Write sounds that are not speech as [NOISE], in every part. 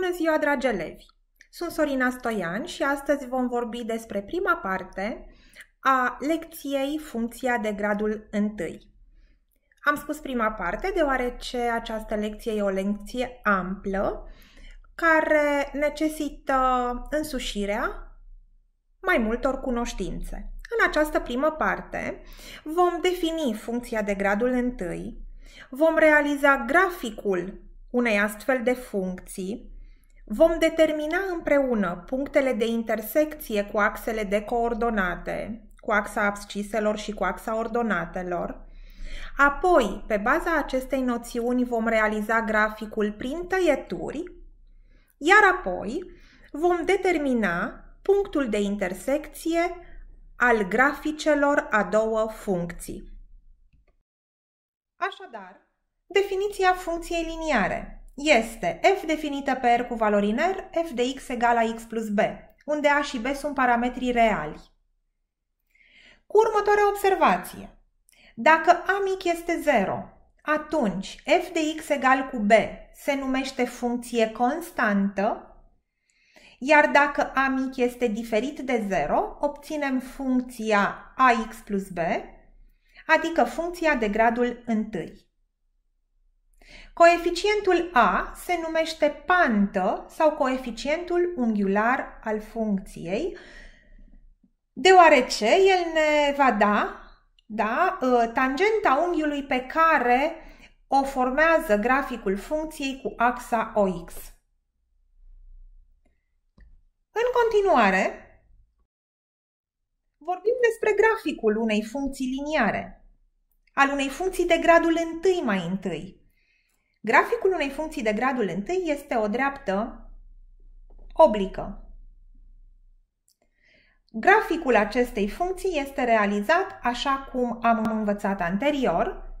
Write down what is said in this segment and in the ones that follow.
Bună ziua, dragi elevi! Sunt Sorina Stoian și astăzi vom vorbi despre prima parte a lecției Funcția de gradul 1. Am spus prima parte deoarece această lecție e o lecție amplă care necesită însușirea mai multor cunoștințe. În această primă parte vom defini funcția de gradul 1, vom realiza graficul unei astfel de funcții, Vom determina împreună punctele de intersecție cu axele de coordonate, cu axa absciselor și cu axa ordonatelor. Apoi, pe baza acestei noțiuni, vom realiza graficul prin tăieturi, iar apoi vom determina punctul de intersecție al graficelor a două funcții. Așadar, definiția funcției liniare este f definită pe R cu valori r, f de x egal la x plus b, unde a și b sunt parametrii reali. Cu următoarea observație. Dacă a mic este 0, atunci f de x egal cu b se numește funcție constantă, iar dacă a mic este diferit de 0, obținem funcția ax plus b, adică funcția de gradul întâi. Coeficientul A se numește pantă sau coeficientul unghiular al funcției, deoarece el ne va da da, ă, tangenta unghiului pe care o formează graficul funcției cu axa OX. În continuare, vorbim despre graficul unei funcții liniare, al unei funcții de gradul întâi mai întâi, Graficul unei funcții de gradul 1 este o dreaptă oblică. Graficul acestei funcții este realizat așa cum am învățat anterior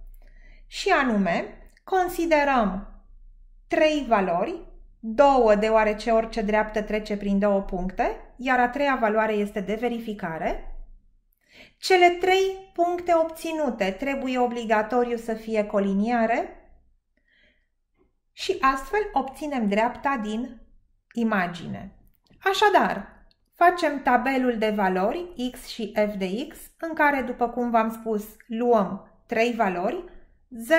și anume considerăm trei valori, două deoarece orice dreaptă trece prin două puncte, iar a treia valoare este de verificare, cele trei puncte obținute trebuie obligatoriu să fie coliniare și astfel obținem dreapta din imagine. Așadar, facem tabelul de valori x și f de x, în care, după cum v-am spus, luăm 3 valori,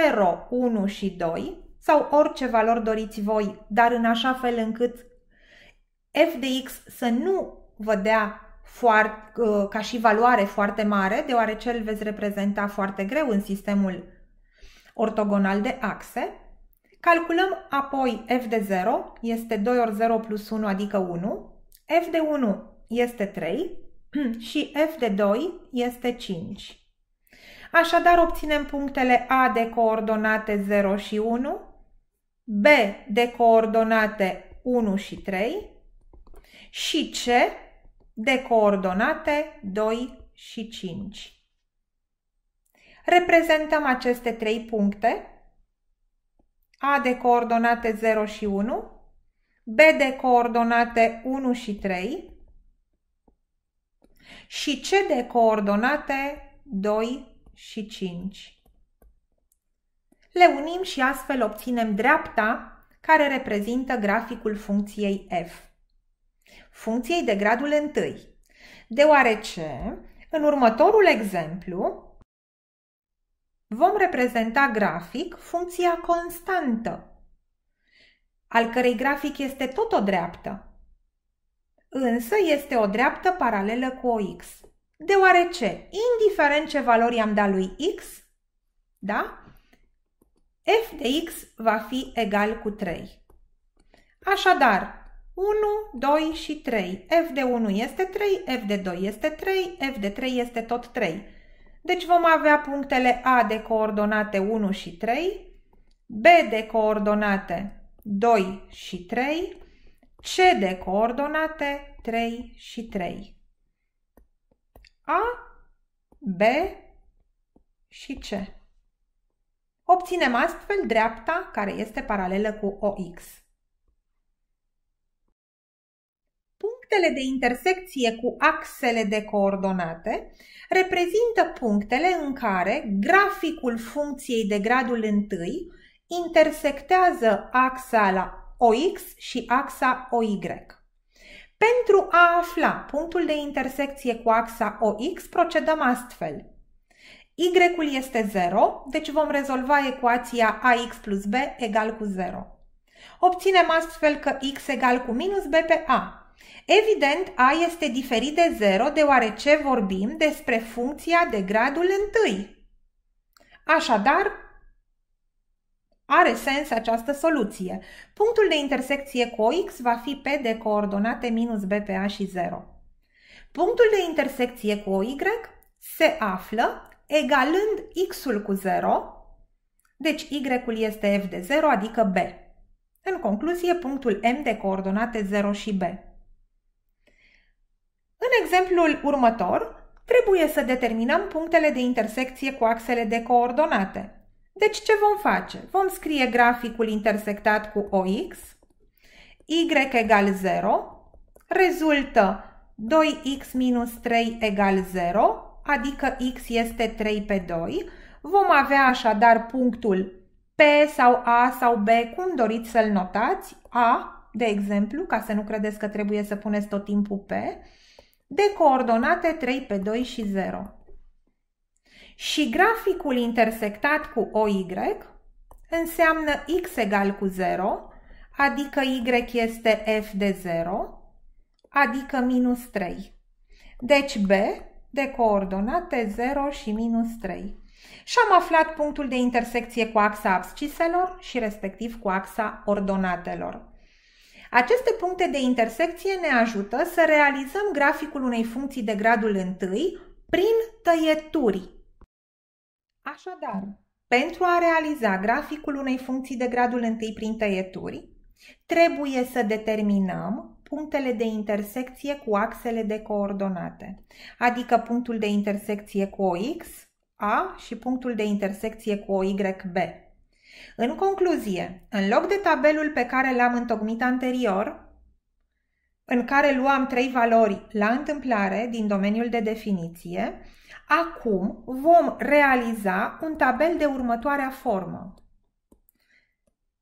0, 1 și 2, sau orice valori doriți voi, dar în așa fel încât f de x să nu vă dea foarte, uh, ca și valoare foarte mare, deoarece îl veți reprezenta foarte greu în sistemul ortogonal de axe, Calculăm apoi f de 0, este 2 ori 0 plus 1, adică 1. f de 1 este 3 [CLEARS THROAT] și f de 2 este 5. Așadar, obținem punctele A de coordonate 0 și 1, B de coordonate 1 și 3 și C de coordonate 2 și 5. Reprezentăm aceste trei puncte a de coordonate 0 și 1, B de coordonate 1 și 3 și C de coordonate 2 și 5. Le unim și astfel obținem dreapta care reprezintă graficul funcției f, funcției de gradul 1, deoarece, în următorul exemplu, vom reprezenta grafic funcția constantă, al cărei grafic este tot o dreaptă, însă este o dreaptă paralelă cu o x, deoarece, indiferent ce valori am dat lui x, da? f de x va fi egal cu 3. Așadar, 1, 2 și 3. f de 1 este 3, f de 2 este 3, f de 3 este tot 3. Deci vom avea punctele A de coordonate 1 și 3, B de coordonate 2 și 3, C de coordonate 3 și 3. A, B și C. Obținem astfel dreapta care este paralelă cu OX. punctele de intersecție cu axele de coordonate reprezintă punctele în care graficul funcției de gradul 1 intersectează axa la OX și axa OY. Pentru a afla punctul de intersecție cu axa OX, procedăm astfel. Y-ul este 0, deci vom rezolva ecuația AX plus B egal cu 0. Obținem astfel că X egal cu minus B pe A, Evident, a este diferit de 0 deoarece vorbim despre funcția de gradul 1. Așadar, are sens această soluție. Punctul de intersecție cu OX va fi P de coordonate minus B pe A și 0. Punctul de intersecție cu OY se află egalând X-ul cu 0, deci Y-ul este F de 0, adică B. În concluzie, punctul M de coordonate 0 și B exemplul următor, trebuie să determinăm punctele de intersecție cu axele de coordonate. Deci ce vom face? Vom scrie graficul intersectat cu OX, Y egal 0, rezultă 2x minus 3 egal 0, adică x este 3 pe 2, vom avea așadar punctul P sau A sau B, cum doriți să-l notați, A, de exemplu, ca să nu credeți că trebuie să puneți tot timpul P, de coordonate 3 pe 2 și 0. Și graficul intersectat cu OY înseamnă x egal cu 0, adică y este f de 0, adică minus 3. Deci B de coordonate 0 și minus 3. Și am aflat punctul de intersecție cu axa absciselor și respectiv cu axa ordonatelor. Aceste puncte de intersecție ne ajută să realizăm graficul unei funcții de gradul 1 prin tăieturi. Așadar, pentru a realiza graficul unei funcții de gradul 1 prin tăieturi, trebuie să determinăm punctele de intersecție cu axele de coordonate, adică punctul de intersecție cu OX, A și punctul de intersecție cu OY, B. În concluzie, în loc de tabelul pe care l-am întocmit anterior, în care luam trei valori la întâmplare din domeniul de definiție, acum vom realiza un tabel de următoarea formă.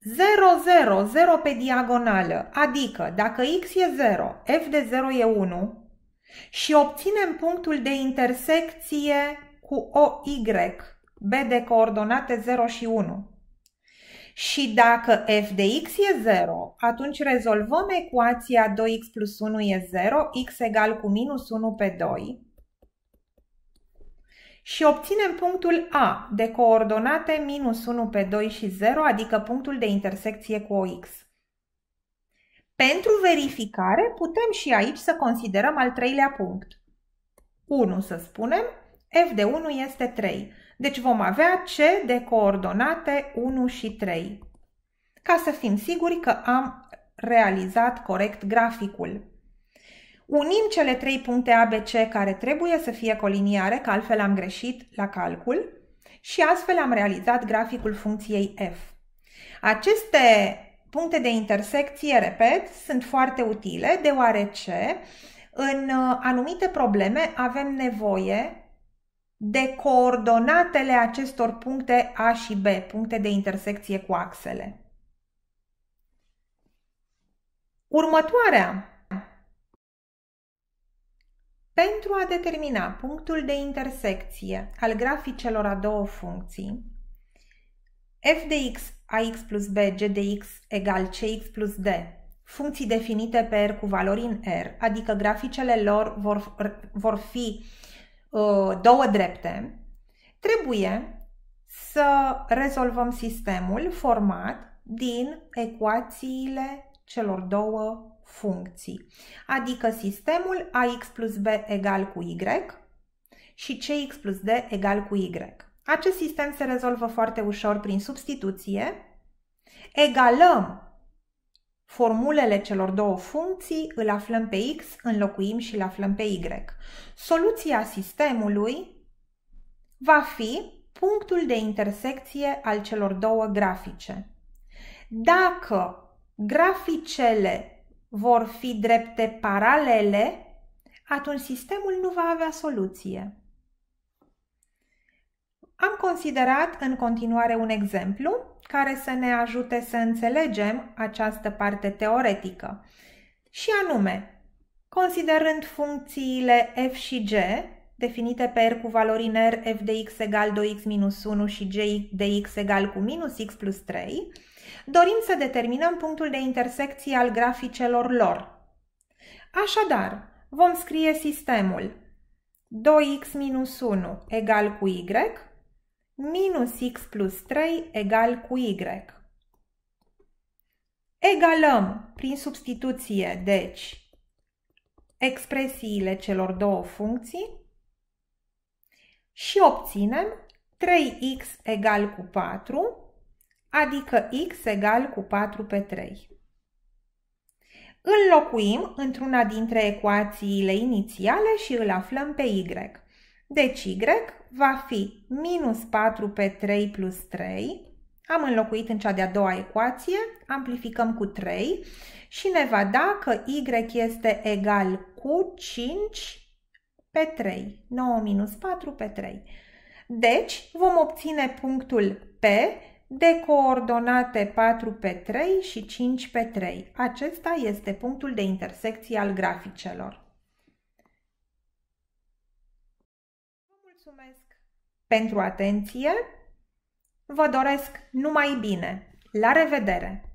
0, 0, 0 pe diagonală, adică dacă x e 0, f de 0 e 1 și obținem punctul de intersecție cu OY, B de coordonate 0 și 1. Și dacă f de x e 0, atunci rezolvăm ecuația 2x plus 1 e 0, x egal cu minus 1 pe 2 și obținem punctul A de coordonate minus 1 pe 2 și 0, adică punctul de intersecție cu OX. Pentru verificare putem și aici să considerăm al treilea punct. 1 să spunem, f de 1 este 3. Deci vom avea C de coordonate 1 și 3, ca să fim siguri că am realizat corect graficul. Unim cele trei puncte ABC care trebuie să fie coliniare, că altfel am greșit la calcul, și astfel am realizat graficul funcției f. Aceste puncte de intersecție, repet, sunt foarte utile, deoarece în uh, anumite probleme avem nevoie de coordonatele acestor puncte A și B, puncte de intersecție cu axele. Următoarea. Pentru a determina punctul de intersecție al graficelor a două funcții, f de x ax plus b, g de x egal cx plus d, funcții definite pe R cu valori în R, adică graficele lor vor, vor fi uh, Uh, două drepte, trebuie să rezolvăm sistemul format din ecuațiile celor două funcții, adică sistemul ax plus b egal cu y și cx plus d egal cu y. Acest sistem se rezolvă foarte ușor prin substituție. Egalăm Formulele celor două funcții îl aflăm pe x, înlocuim și îl aflăm pe y. Soluția sistemului va fi punctul de intersecție al celor două grafice. Dacă graficele vor fi drepte paralele, atunci sistemul nu va avea soluție. Am considerat în continuare un exemplu care să ne ajute să înțelegem această parte teoretică. Și anume, considerând funcțiile f și g, definite pe R cu valori în R, f de x egal 2x minus 1 și g de x egal cu minus x plus 3, dorim să determinăm punctul de intersecție al graficelor lor. Așadar, vom scrie sistemul 2x minus 1 egal cu y minus x plus 3 egal cu y. Egalăm prin substituție, deci, expresiile celor două funcții și obținem 3x egal cu 4, adică x egal cu 4 pe 3. Înlocuim într-una dintre ecuațiile inițiale și îl aflăm pe y. Deci Y va fi minus 4 pe 3 plus 3, am înlocuit în cea de-a doua ecuație, amplificăm cu 3 și ne va da că Y este egal cu 5 pe 3, 9 minus 4 pe 3. Deci vom obține punctul P de coordonate 4 pe 3 și 5 pe 3. Acesta este punctul de intersecție al graficelor. mulțumesc pentru atenție. Vă doresc numai bine. La revedere!